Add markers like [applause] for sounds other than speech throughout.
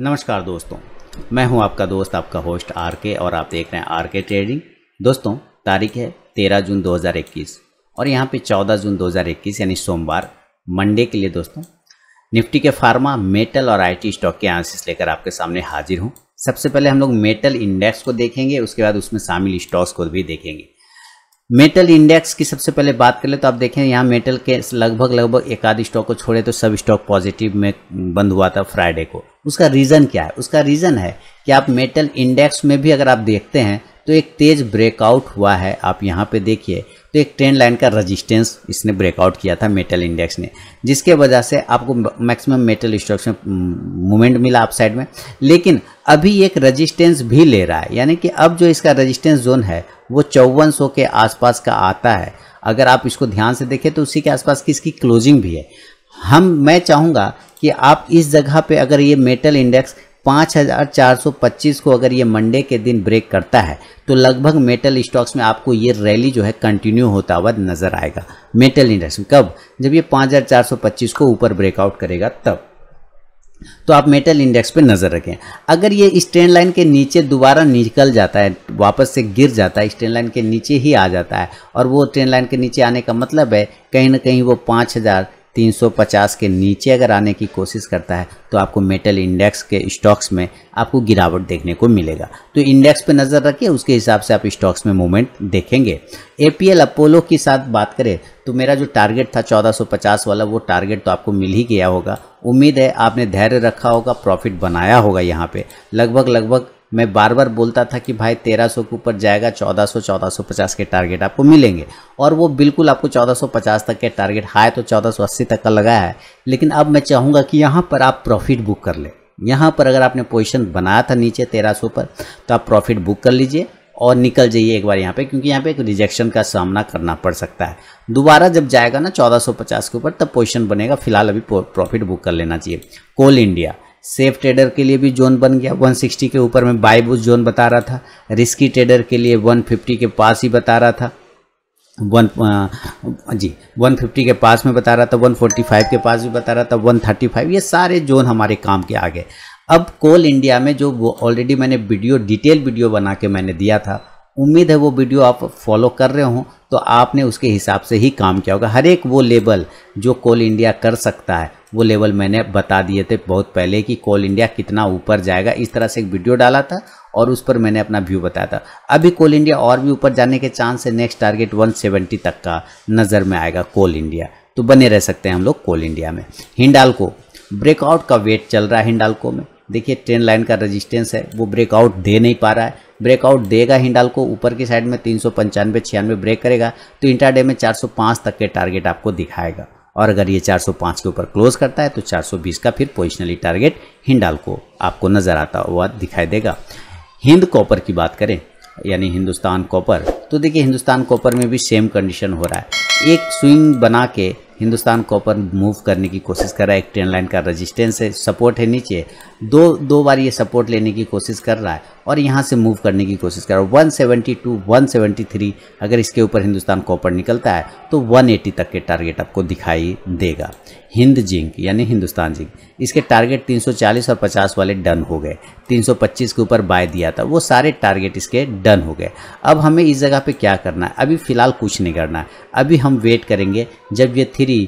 नमस्कार दोस्तों मैं हूं आपका दोस्त आपका होस्ट आर के और आप देख रहे हैं आर के ट्रेडिंग दोस्तों तारीख है 13 जून 2021 और यहां पे 14 जून 2021 यानी सोमवार मंडे के लिए दोस्तों निफ्टी के फार्मा मेटल और आईटी स्टॉक के आंसर्स लेकर आपके सामने हाजिर हूँ सबसे पहले हम लोग मेटल इंडेक्स को देखेंगे उसके बाद उसमें शामिल स्टॉक्स को भी देखेंगे मेटल इंडेक्स की सबसे पहले बात कर ले तो आप देखें यहाँ मेटल के लगभग लगभग एक आधी स्टॉक को छोड़े तो सब स्टॉक पॉजिटिव में बंद हुआ था फ्राइडे को उसका रीज़न क्या है उसका रीज़न है कि आप मेटल इंडेक्स में भी अगर आप देखते हैं तो एक तेज ब्रेकआउट हुआ है आप यहाँ पे देखिए तो एक ट्रेंड लाइन का रेजिस्टेंस इसने ब्रेकआउट किया था मेटल इंडेक्स ने जिसके वजह से आपको मैक्सिमम मेटल स्टॉक्स में मूवमेंट मिला आप साइड में लेकिन अभी एक रेजिस्टेंस भी ले रहा है यानी कि अब जो इसका रेजिस्टेंस जोन है वो चौवन के आसपास का आता है अगर आप इसको ध्यान से देखें तो उसी के आसपास की इसकी क्लोजिंग भी है हम मैं चाहूँगा कि आप इस जगह पे अगर ये मेटल इंडेक्स 5425 को अगर ये मंडे के दिन ब्रेक करता है तो लगभग मेटल स्टॉक्स में आपको ये रैली जो है कंटिन्यू होता हुआ नज़र आएगा मेटल इंडेक्स में कब जब ये 5425 को ऊपर ब्रेकआउट करेगा तब तो आप मेटल इंडेक्स पे नज़र रखें अगर ये इस लाइन के नीचे दोबारा निकल जाता है वापस से गिर जाता है स्टैंड लाइन के नीचे ही आ जाता है और वो ट्रेन लाइन के नीचे आने का मतलब है कहीं ना कहीं वो पाँच हज़ार 350 के नीचे अगर आने की कोशिश करता है तो आपको मेटल इंडेक्स के स्टॉक्स में आपको गिरावट देखने को मिलेगा तो इंडेक्स पे नज़र रखिए उसके हिसाब से आप स्टॉक्स में मूवमेंट देखेंगे एपीएल अपोलो के साथ बात करें तो मेरा जो टारगेट था 1450 वाला वो टारगेट तो आपको मिल ही गया होगा उम्मीद है आपने धैर्य रखा होगा प्रॉफिट बनाया होगा यहाँ पर लगभग लगभग मैं बार बार बोलता था कि भाई 1300 के ऊपर जाएगा 1400 1450 के टारगेट आपको मिलेंगे और वो बिल्कुल आपको 1450 तक के टारगेट हाई तो 1480 तक का लगाया है लेकिन अब मैं चाहूँगा कि यहाँ पर आप प्रॉफिट बुक कर लें यहाँ पर अगर आपने पोजिशन बनाया था नीचे 1300 पर तो आप प्रॉफिट बुक कर लीजिए और निकल जाइए एक बार यहाँ पे क्योंकि यहाँ पे एक रिजेक्शन का सामना करना पड़ सकता है दोबारा जब जाएगा ना 1450 के ऊपर तब पोजीशन बनेगा फिलहाल अभी प्रॉफिट बुक कर लेना चाहिए कोल इंडिया सेफ ट्रेडर के लिए भी जोन बन गया 160 के ऊपर में बाई बुश जोन बता रहा था रिस्की ट्रेडर के लिए 150 के पास ही बता रहा था वन जी 150 के पास में बता रहा था 145 के पास भी बता रहा था 135 ये सारे जोन हमारे काम के आ गए अब कोल इंडिया में जो वो ऑलरेडी मैंने वीडियो डिटेल वीडियो बना के मैंने दिया था उम्मीद है वो वीडियो आप फॉलो कर रहे हो तो आपने उसके हिसाब से ही काम किया होगा हर एक वो लेवल जो कोल इंडिया कर सकता है वो लेवल मैंने बता दिए थे बहुत पहले कि कोल इंडिया कितना ऊपर जाएगा इस तरह से एक वीडियो डाला था और उस पर मैंने अपना व्यू बताया था अभी कोल इंडिया और भी ऊपर जाने के चांस है नेक्स्ट टारगेट 170 तक का नज़र में आएगा कोल इंडिया तो बने रह सकते हैं हम लोग कोल इंडिया में हिंडाल ब्रेकआउट का वेट चल रहा है हिंडालको में देखिए ट्रेन लाइन का रेजिस्टेंस है वो ब्रेकआउट दे नहीं पा रहा है ब्रेकआउट देगा हिंडाल को ऊपर की साइड में तीन सौ पंचानवे छियानवे ब्रेक करेगा तो इंटरडे में 405 तक के टारगेट आपको दिखाएगा और अगर ये 405 के ऊपर क्लोज करता है तो 420 का फिर पोजिशनली टारगेट हिंडाल को आपको नज़र आता हुआ दिखाई देगा हिंद कॉपर की बात करें यानी हिंदुस्तान कॉपर तो देखिए हिंदुस्तान कॉपर में भी सेम कंडीशन हो रहा है एक स्विंग बना के हिंदुस्तान कॉपर मूव करने की कोशिश कर रहा है एक ट्रेन लाइन का रेजिस्टेंस है सपोर्ट है नीचे दो दो बार ये सपोर्ट लेने की कोशिश कर रहा है और यहाँ से मूव करने की कोशिश कर रहा हूँ one seventy two one three अगर इसके ऊपर हिंदुस्तान कॉपर निकलता है तो वन एटी तक के टारगेट आपको दिखाई देगा हिंद जिंक यानी हिंदुस्तान जिंक इसके टारगेट 340 और 50 वाले डन हो गए 325 के ऊपर बाय दिया था वो सारे टारगेट इसके डन हो गए अब हमें इस जगह पे क्या करना है अभी फ़िलहाल कुछ नहीं करना है अभी हम वेट करेंगे जब ये थ्री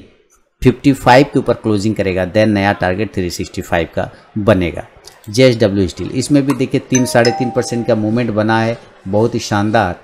55 के ऊपर क्लोजिंग करेगा देन नया टारगेट 365 का बनेगा जे डब्ल्यू स्टील इसमें भी देखिए तीन साढ़े तीन परसेंट का मूवमेंट बना है बहुत ही शानदार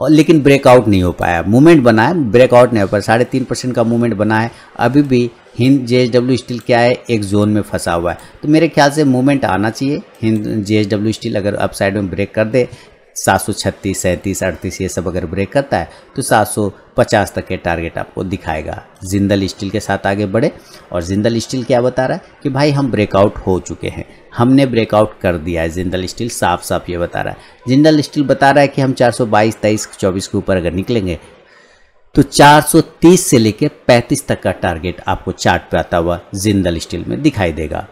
और लेकिन ब्रेकआउट नहीं हो पाया मूवमेंट बना है ब्रेकआउट नहीं हो पाया साढ़े तीन परसेंट का मूवमेंट बना है अभी भी हिंद जे डब्ल्यू स्टील क्या है एक जोन में फंसा हुआ है तो मेरे ख्याल से मूवमेंट आना चाहिए हिंद जे डब्ल्यू स्टील अगर अपसाइड में ब्रेक कर दे सात सौ छत्तीस सैंतीस अड़तीस ये सब अगर ब्रेक करता है तो सात सौ पचास तक के टारगेट आपको दिखाएगा जिंदल स्टील के साथ आगे बढ़े और जिंदल स्टील क्या बता रहा है कि भाई हम ब्रेकआउट हो चुके हैं हमने ब्रेकआउट कर दिया है जिंदल स्टील साफ साफ ये बता रहा है जिंदल स्टील बता रहा है कि हम चार सौ बाईस तेईस चौबीस के ऊपर अगर निकलेंगे तो 430 से लेकर 35 तक का टारगेट आपको चार्ट पे आता हुआ जिंदल स्टील में दिखाई देगा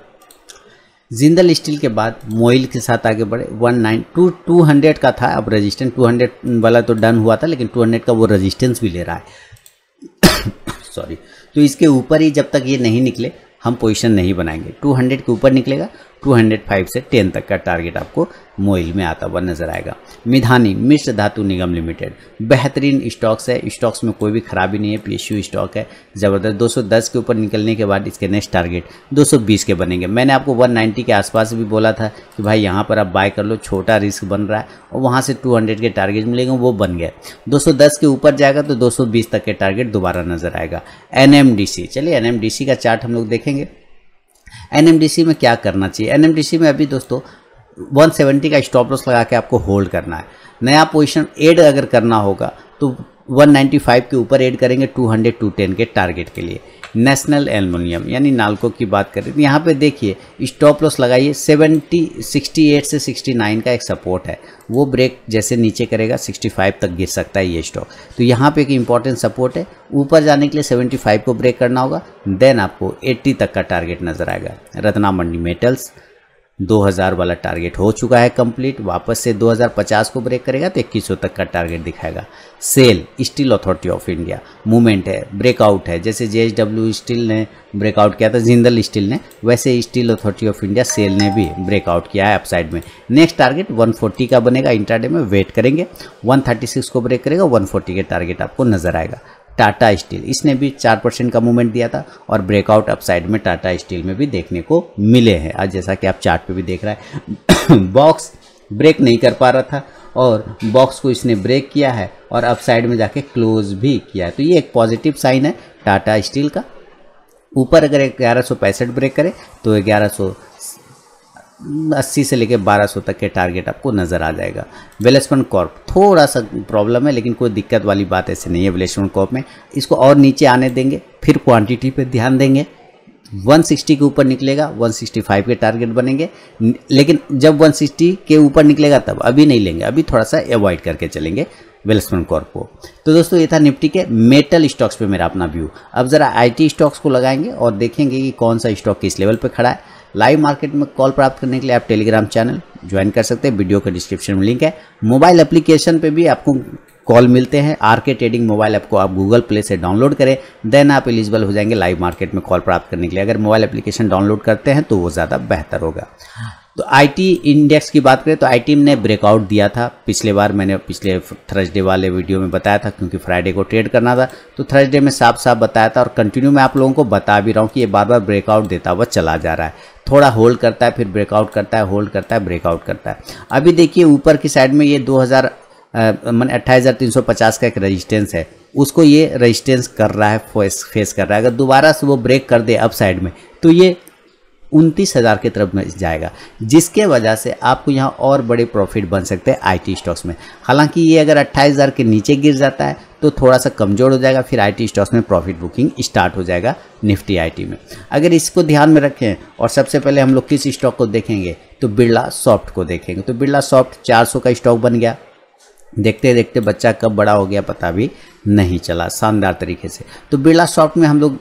जिंदल स्टील के बाद मोइल के साथ आगे बढ़े one nine two two hundred का था अब रेजिस्टेंस टू हंड्रेड वाला तो डन हुआ था लेकिन टू हंड्रेड का वो रेजिस्टेंस भी ले रहा है सॉरी [coughs] तो इसके ऊपर ही जब तक ये नहीं निकले हम पोजिशन नहीं बनाएंगे टू हंड्रेड के ऊपर निकलेगा 205 से 10 तक का टारगेट आपको मोइल में आता हुआ नजर आएगा मिधानी मिश्र धातु निगम लिमिटेड बेहतरीन स्टॉक्स है स्टॉक्स में कोई भी खराबी नहीं है पीएसयू स्टॉक है ज़बरदस्त 210 के ऊपर निकलने के बाद इसके नेक्स्ट टारगेट 220 के बनेंगे मैंने आपको 190 के आसपास भी बोला था कि भाई यहाँ पर आप बाय कर लो छोटा रिस्क बन रहा है और वहाँ से टू के टारगेट मिलेंगे वो बन गए दो के ऊपर जाएगा तो दो तक के टारगेट दोबारा नजर आएगा एन चलिए एन का चार्ट हम लोग देखेंगे एन में क्या करना चाहिए एन में अभी दोस्तों 170 का स्टॉप लॉस लगा के आपको होल्ड करना है नया पोजीशन एड अगर करना होगा तो 195 के ऊपर एड करेंगे 200 210 के टारगेट के लिए नेशनल एलमिनियम यानी नालको की बात करें तो यहाँ पे देखिए स्टॉप लॉस लगाइए 70 68 से 69 का एक सपोर्ट है वो ब्रेक जैसे नीचे करेगा 65 तक गिर सकता है ये स्टॉक तो यहाँ पे एक इंपॉर्टेंट सपोर्ट है ऊपर जाने के लिए 75 को ब्रेक करना होगा देन आपको 80 तक का टारगेट नज़र आएगा रत्ना मंडी मेटल्स 2000 वाला टारगेट हो चुका है कंप्लीट वापस से 2050 को ब्रेक करेगा तो इक्कीस तक का टारगेट दिखाएगा SAIL steel authority of India movement है ब्रेकआउट है जैसे जे स्टील ने ब्रेकआउट किया था जिंदल स्टील ने वैसे steel authority of India SAIL ने भी ब्रेकआउट किया है अपसाइड में नेक्स्ट टारगेट 140 का बनेगा इंटरडे में वेट करेंगे 136 को ब्रेक करेगा 140 के टारगेट आपको नजर आएगा टाटा स्टील इसने भी चार परसेंट का मूवमेंट दिया था और ब्रेकआउट अपसाइड में टाटा स्टील में भी देखने को मिले हैं आज जैसा कि आप चार्ट पे भी देख रहा है [coughs] बॉक्स ब्रेक नहीं कर पा रहा था और बॉक्स को इसने ब्रेक किया है और अपसाइड में जाके क्लोज भी किया है तो ये एक पॉजिटिव साइन है टाटा स्टील का ऊपर अगर ग्यारह सौ पैंसठ ब्रेक करे तो ग्यारह सौ अस्सी से लेकर 1200 तक के टारगेट आपको नज़र आ जाएगा वेलेस्पन कॉर्प थोड़ा सा प्रॉब्लम है लेकिन कोई दिक्कत वाली बात ऐसे नहीं है वेलेस्पन कॉर्प में इसको और नीचे आने देंगे फिर क्वांटिटी पर ध्यान देंगे 160 के ऊपर निकलेगा 165 के टारगेट बनेंगे लेकिन जब 160 के ऊपर निकलेगा तब अभी नहीं लेंगे अभी थोड़ा सा अवॉइड करके चलेंगे वेल्समन कॉर्प को तो दोस्तों ये था निफ्टी के मेटल स्टॉक्स पे मेरा अपना व्यू अब ज़रा आईटी स्टॉक्स को लगाएंगे और देखेंगे कि कौन सा स्टॉक किस लेवल पे खड़ा है लाइव मार्केट में कॉल प्राप्त करने के लिए आप टेलीग्राम चैनल ज्वाइन कर सकते हैं वीडियो का डिस्क्रिप्शन में लिंक है मोबाइल एप्लीकेशन पे भी आपको कॉल मिलते हैं आर के ट्रेडिंग मोबाइल ऐप को आप गूगल प्ले से डाउनलोड करें देन आप एलिजिबल हो जाएंगे लाइव मार्केट में कॉल प्राप्त करने के लिए अगर मोबाइल एप्लीकेशन डाउनलोड करते हैं तो वो ज़्यादा बेहतर होगा तो आईटी इंडेक्स की बात करें तो आईटी ने ब्रेकआउट दिया था पिछले बार मैंने पिछले थर्सडे वाले वीडियो में बताया था क्योंकि फ्राइडे को ट्रेड करना था तो थर्सडे में साफ साफ बताया था और कंटिन्यू मैं आप लोगों को बता भी रहा हूँ कि ये बार बार ब्रेकआउट देता हुआ चला जा रहा है थोड़ा होल्ड करता है फिर ब्रेकआउट करता है होल्ड करता है ब्रेकआउट करता है अभी देखिए ऊपर की साइड में ये दो हज़ार मैंने अट्ठाईस का एक रजिस्टेंस है उसको ये रजिस्टेंस कर रहा है फेस कर रहा है अगर दोबारा से वो ब्रेक कर दे अप साइड में तो ये उनतीस हज़ार की तरफ में जाएगा जिसके वजह से आपको यहाँ और बड़े प्रॉफिट बन सकते हैं आईटी स्टॉक्स में हालांकि ये अगर अट्ठाईस हज़ार के नीचे गिर जाता है तो थोड़ा सा कमज़ोर हो जाएगा फिर आईटी स्टॉक्स में प्रॉफिट बुकिंग स्टार्ट हो जाएगा निफ्टी आईटी में अगर इसको ध्यान में रखें और सबसे पहले हम लोग किस स्टॉक को देखेंगे तो बिरला सॉफ्ट को देखेंगे तो बिरला सॉफ्ट सौ का स्टॉक बन गया देखते देखते बच्चा कब बड़ा हो गया पता भी नहीं चला शानदार तरीके से तो बिरला सॉफ्ट में हम लोग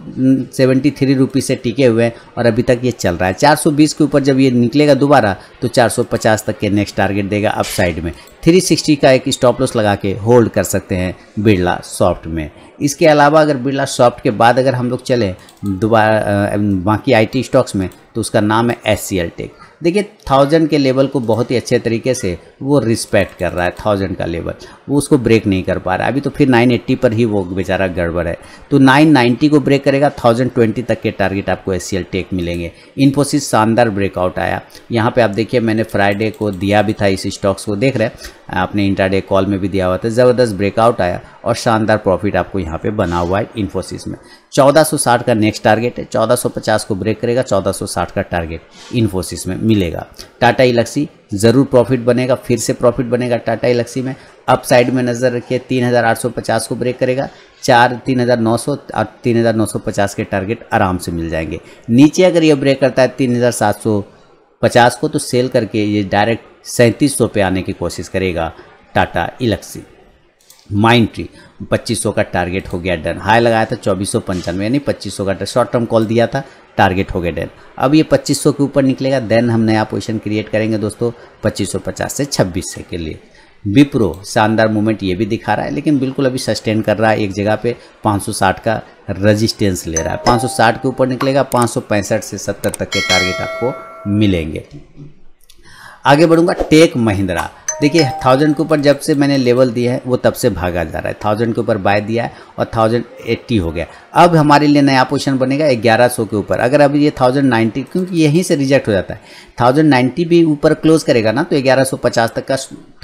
सेवेंटी थ्री रुपीज़ से टिके हुए हैं और अभी तक ये चल रहा है 420 के ऊपर जब ये निकलेगा दोबारा तो 450 तक के नेक्स्ट टारगेट देगा अप साइड में 360 का एक स्टॉप लॉस लगा के होल्ड कर सकते हैं बिरला सॉफ्ट में इसके अलावा अगर बिरला सॉफ्ट के बाद अगर हम लोग चलें दोबारा बाकी टी स्टॉक्स में तो उसका नाम है एस टेक देखिए थाउजेंड के लेवल को बहुत ही अच्छे तरीके से वो रिस्पेक्ट कर रहा है थाउजेंड का लेवल वो उसको ब्रेक नहीं कर पा रहा है अभी तो फिर नाइन एट्टी पर ही वो बेचारा गड़बड़ है तो नाइन नाइन्टी को ब्रेक करेगा थाउजेंड ट्वेंटी तक के टारगेट आपको एस टेक मिलेंगे इन्फोसिस शानदार ब्रेकआउट आया यहाँ पर आप देखिए मैंने फ्राइडे को दिया भी था इस स्टॉक्स को देख रहे आपने इंटरडे कॉल में भी दिया हुआ था ज़बरदस्त ब्रेकआउट आया और शानदार प्रॉफिट आपको यहाँ पे बना हुआ है इन्फोसिस में 1460 का नेक्स्ट टारगेट है 1450 को ब्रेक करेगा 1460 का टारगेट इन्फोसिस में मिलेगा टाटा इलेक्सी ज़रूर प्रॉफिट बनेगा फिर से प्रॉफिट बनेगा टाटा इलेक्सी में अप साइड में नज़र रखिए 3850 को ब्रेक करेगा चार 3900 और 3950 के टारगेट आराम से मिल जाएंगे नीचे अगर ये ब्रेक करता है 3750 को तो सेल करके ये डायरेक्ट सैंतीस पे आने की कोशिश करेगा टाटा इलेक्सी माइंड ट्री पच्चीस का टारगेट हो गया डन हाई लगाया था चौबीस सौ पंचानवे यानी सौ का शॉर्ट टर्म कॉल दिया था टारगेट हो गया डन अब ये 2500 के ऊपर निकलेगा देन हम नया पोजिशन क्रिएट करेंगे दोस्तों 2550 से से के लिए विप्रो शानदार मूवमेंट ये भी दिखा रहा है लेकिन बिल्कुल अभी सस्टेन कर रहा है एक जगह पे 560 का रजिस्टेंस ले रहा है 560 के ऊपर निकलेगा पाँच से 70 तक के टारगेट आपको मिलेंगे आगे बढ़ूंगा टेक महिंद्रा देखिए थाउजेंड के ऊपर जब से मैंने लेवल दिया है वो तब से भागा जा रहा है थाउजेंड के ऊपर बाय दिया है और थाउजेंड एट्टी हो गया अब हमारे लिए नया पोजिशन बनेगा ग्यारह सौ के ऊपर अगर अब ये थाउजेंड नाइन्टी क्योंकि यहीं से रिजेक्ट हो जाता है थाउजेंड नाइन्टी भी ऊपर क्लोज करेगा ना तो ग्यारह सौ पचास तक का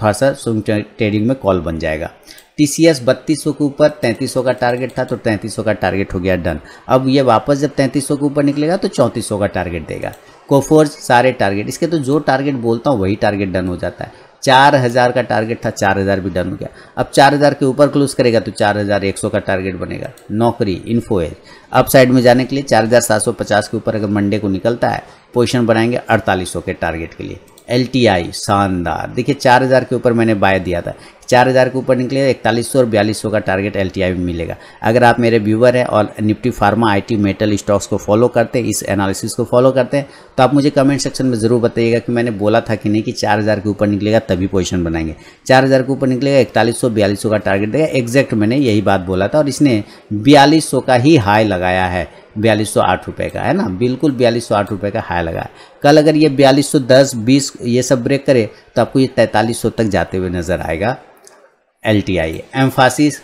थोड़ा सा स्विंग ट्रेडिंग में कॉल बन जाएगा टी सी एस बत्तीस सौ के ऊपर तैंतीस का टारगेट था तो तैंतीस सौ का टारगेट हो गया डन अब ये वापस जब तैंतीस सौ के ऊपर निकलेगा तो चौंतीस सौ का टारगेट देगा कोफोर्स सारे टारगेट इसके तो जो टारगेट बोलता हूँ वही टारगेट डन हो जाता है चार हज़ार का टारगेट था चार हज़ार भी डन हो गया अब चार हज़ार के ऊपर क्लोज करेगा तो चार हज़ार एक सौ का टारगेट बनेगा नौकरी इन्फो एज अप साइड में जाने के लिए चार हज़ार सात सौ पचास के ऊपर अगर मंडे को निकलता है पोजिशन बनाएंगे अड़तालीस सौ के टारगेट के लिए एल शानदार देखिए चार हज़ार के ऊपर मैंने बाय दिया था चार हज़ार के ऊपर निकले इकतालीस और बयालीस का टारगेट एल टी में मिलेगा अगर आप मेरे व्यूवर हैं और Nifty pharma IT metal stocks को फॉलो करते हैं इस एनालिसिस को फॉलो करते हैं तो आप मुझे कमेंट सेक्शन में ज़रूर बताइएगा कि मैंने बोला था कि नहीं कि चार हज़ार के ऊपर निकलेगा तभी पोजिशन बनाएंगे चार हज़ार के ऊपर निकलेगा इकतालीस सौ बयालीस का टारगेट देगा एग्जैक्ट मैंने यही बात बोला था और इसने बयालीस का ही हाई लगाया है बयालीस सौ आठ रुपये का है ना बिल्कुल बयालीस सौ आठ रुपये का हाई लगा है कल अगर ये बयालीस सौ दस बीस ये सब ब्रेक करे तो आपको ये तैंतालीस सौ तक जाते हुए नज़र आएगा एल टी आई एम्फासिस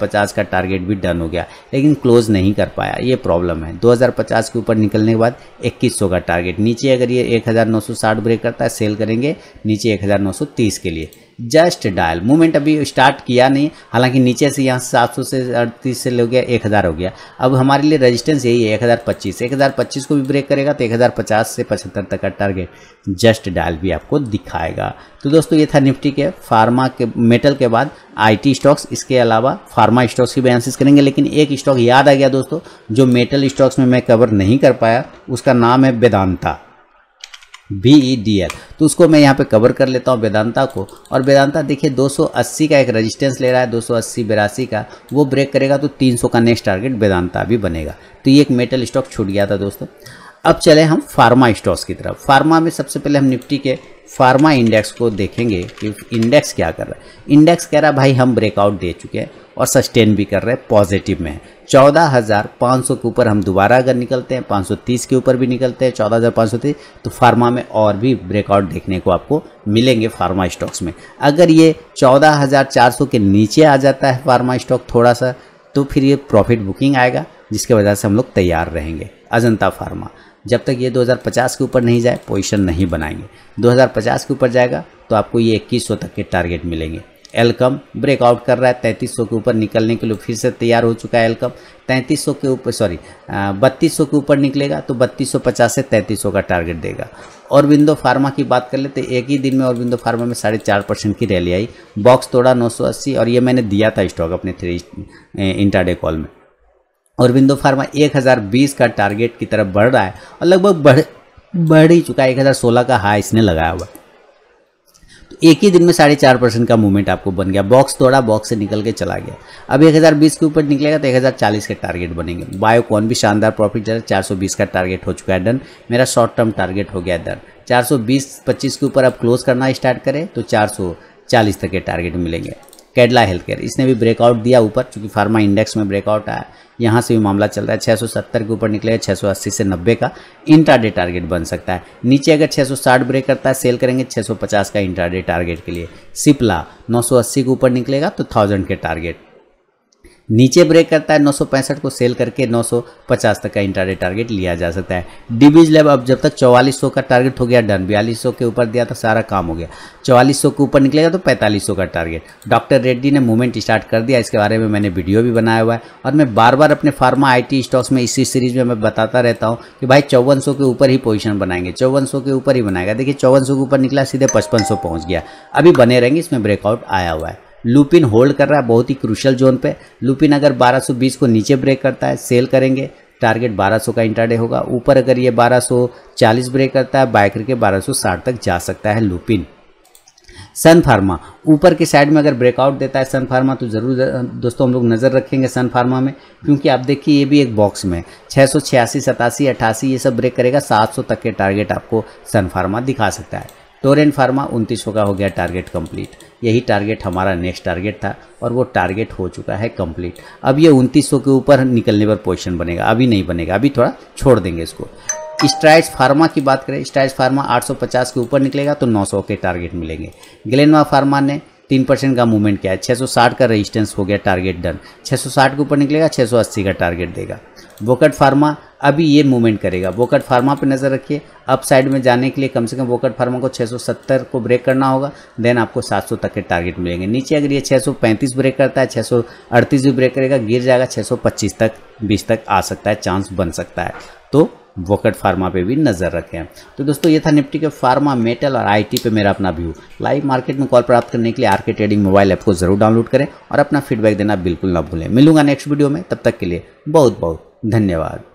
पचास का टारगेट भी डन हो गया लेकिन क्लोज नहीं कर पाया ये प्रॉब्लम है 2050 के ऊपर निकलने के बाद 2100 का टारगेट नीचे अगर ये 1960 ब्रेक करता है सेल करेंगे नीचे 1930 के लिए जस्ट डायल मूवमेंट अभी स्टार्ट किया नहीं हालांकि नीचे से यहाँ सात सौ से अड़तीस से हो गया एक हज़ार हो गया अब हमारे लिए रेजिस्टेंस यही है एक हज़ार पच्चीस एक हज़ार पच्चीस को भी ब्रेक करेगा तो एक हज़ार पचास से पचहत्तर तक का टारगेट जस्ट डायल भी आपको दिखाएगा तो दोस्तों ये था निफ्टी के फार्मा के मेटल के बाद आई स्टॉक्स इसके अलावा फार्मा स्टॉक्स की भी एनालिसिस करेंगे लेकिन एक स्टॉक याद आ गया दोस्तों जो मेटल स्टॉक्स में मैं कवर नहीं कर पाया उसका नाम है Vedanta B E D L तो उसको मैं यहाँ पे कवर कर लेता हूँ वेदांता को और वेदांता देखिए 280 का एक रेजिस्टेंस ले रहा है 280 बिरासी का वो ब्रेक करेगा तो 300 का नेक्स्ट टारगेट वेदांता भी बनेगा तो ये एक मेटल स्टॉक छूट गया था दोस्तों अब चले हम फार्मा स्टॉक्स की तरफ फार्मा में सबसे पहले हम निफ्टी के फार्मा इंडेक्स को देखेंगे कि इंडेक्स क्या कर रहा है इंडेक्स कह रहा है भाई हम ब्रेकआउट दे चुके हैं और सस्टेन भी कर रहे हैं पॉजिटिव में है चौदह हज़ार पाँच सौ के ऊपर हम दोबारा अगर निकलते हैं पाँच सौ तीस के ऊपर भी निकलते हैं चौदह हज़ार पाँच सौ तीस तो फार्मा में और भी ब्रेकआउट देखने को आपको मिलेंगे फार्मा स्टॉक्स में अगर ये चौदह हज़ार चार सौ के नीचे आ जाता है फार्मा स्टॉक थोड़ा सा तो फिर ये प्रॉफिट बुकिंग आएगा जिसके वजह से हम लोग तैयार रहेंगे अजंता फार्मा जब तक ये 2050 के ऊपर नहीं जाए पोजिशन नहीं बनाएंगे 2050 के ऊपर जाएगा तो आपको ये 2100 तक के टारगेट मिलेंगे एलकम ब्रेकआउट कर रहा है तैंतीस के ऊपर निकलने के लिए फिर से तैयार हो चुका है एलकम तैंतीस के ऊपर सॉरी बत्तीस के ऊपर निकलेगा तो बत्तीस से तैंतीस का टारगेट देगा और विंडो फार्मा की बात कर ले तो एक ही दिन में और विंडो फार्मा में साढ़े चार परसेंट की रैली आई बॉक्स तोड़ा अस्सी और ये मैंने दिया था स्टॉक अपने थ्री इंटरडे कॉल में और विंडो फार्मा बीस का टारगेट की तरफ बढ़ रहा है और लगभग बढ़ बढ़ ही चुका है सोलह का हाई इसने लगाया हुआ है एक ही दिन में साढ़े चार परसेंट का मूवमेंट आपको बन गया बॉक्स तोड़ा बॉक्स से निकल के चला गया अब 1020 के ऊपर निकलेगा तो 1040 के टारगेट बनेंगे बायोकॉन भी शानदार प्रॉफिट जा रहा है 420 का टारगेट हो चुका है डन मेरा शॉर्ट टर्म टारगेट हो गया डन 420 25 के ऊपर अब क्लोज करना स्टार्ट करें तो चालीस तक के टारगेट मिलेंगे केडला हेल्थ केयर इसने भी ब्रेकआउट दिया ऊपर चूंकि फार्मा इंडेक्स में ब्रेकआउट आया यहाँ से भी मामला चल रहा है 670 के ऊपर निकलेगा 680 से 90 का इंट्राडे टारगेट बन सकता है नीचे अगर 660 ब्रेक करता है सेल करेंगे 650 का इंट्राडे टारगेट के लिए सिपला 980 के ऊपर निकलेगा तो थाउजेंड के टारगेट नीचे ब्रेक करता है 965 को सेल करके 950 तक का इंटरडे टारगेट लिया जा सकता है डिबीज लेब अब जब तक 4400 का टारगेट हो गया डन बयालीस के ऊपर दिया था सारा काम हो गया 4400 के ऊपर निकलेगा तो 4500 का टारगेट डॉक्टर रेड्डी ने मूवमेंट स्टार्ट कर दिया इसके बारे में मैंने वीडियो भी बनाया हुआ है और मैं बार बार अपने फार्मा आई स्टॉक्स में इसी सीरीज में मैं बताता रहता हूँ कि भाई चौवन के ऊपर ही पोजिशन बनाएंगे चौवन के ऊपर ही बनाएगा देखिए चौवन के ऊपर निकला सीधे पचपन पहुँच गया अभी बने रहेंगे इसमें ब्रेकआउट आया हुआ है लुपिन होल्ड कर रहा है बहुत ही क्रुशल जोन पे लुपिन अगर 1220 को नीचे ब्रेक करता है सेल करेंगे टारगेट 1200 का इंटरडे होगा ऊपर अगर ये 1240 ब्रेक करता है बाय करके 1260 तक जा सकता है लुपिन सन फार्मा ऊपर के साइड में अगर ब्रेकआउट देता है सन फार्मा तो ज़रूर दोस्तों हम लोग नज़र रखेंगे सन फार्मा में क्योंकि आप देखिए ये भी एक बॉक्स में छः सौ छियासी सतासी अट्ठासी ये सब ब्रेक करेगा 700 तक के टारगेट आपको सन फार्मा दिखा सकता है टोरेन फार्मा उनतीसों का हो गया टारगेट कंप्लीट यही टारगेट हमारा नेक्स्ट टारगेट था और वो टारगेट हो चुका है कंप्लीट अब ये उनतीस के ऊपर निकलने पर पोजिशन बनेगा अभी नहीं बनेगा अभी थोड़ा छोड़ देंगे इसको स्ट्राइज फार्मा की बात करें स्ट्राइज फार्मा 850 के ऊपर निकलेगा तो 900 के टारगेट मिलेंगे ग्लेनवा फार्मा ने तीन परसेंट का मूवमेंट किया है 660 का रेजिस्टेंस हो गया टारगेट डन 660 के ऊपर निकलेगा 680 का टारगेट देगा वोकट फार्मा अभी ये मूवमेंट करेगा वोकट फार्मा पे नज़र रखिए अप साइड में जाने के लिए कम से कम वोकट फार्मा को 670 को ब्रेक करना होगा देन आपको 700 तक के टारगेट मिलेंगे नीचे अगर ये 635 ब्रेक करता है 638 भी ब्रेक करेगा गिर जाएगा 625 तक 20 तक आ सकता है चांस बन सकता है तो वोकट फार्मा पे भी नज़र रखें तो दोस्तों ये था निफ्टी के फार्मा मेटल और आईटी पे मेरा अपना व्यू लाइव मार्केट में कॉल प्राप्त करने के लिए आरके के ट्रेडिंग मोबाइल ऐप को जरूर डाउनलोड करें और अपना फीडबैक देना बिल्कुल ना भूलें मिलूंगा नेक्स्ट वीडियो में तब तक के लिए बहुत बहुत धन्यवाद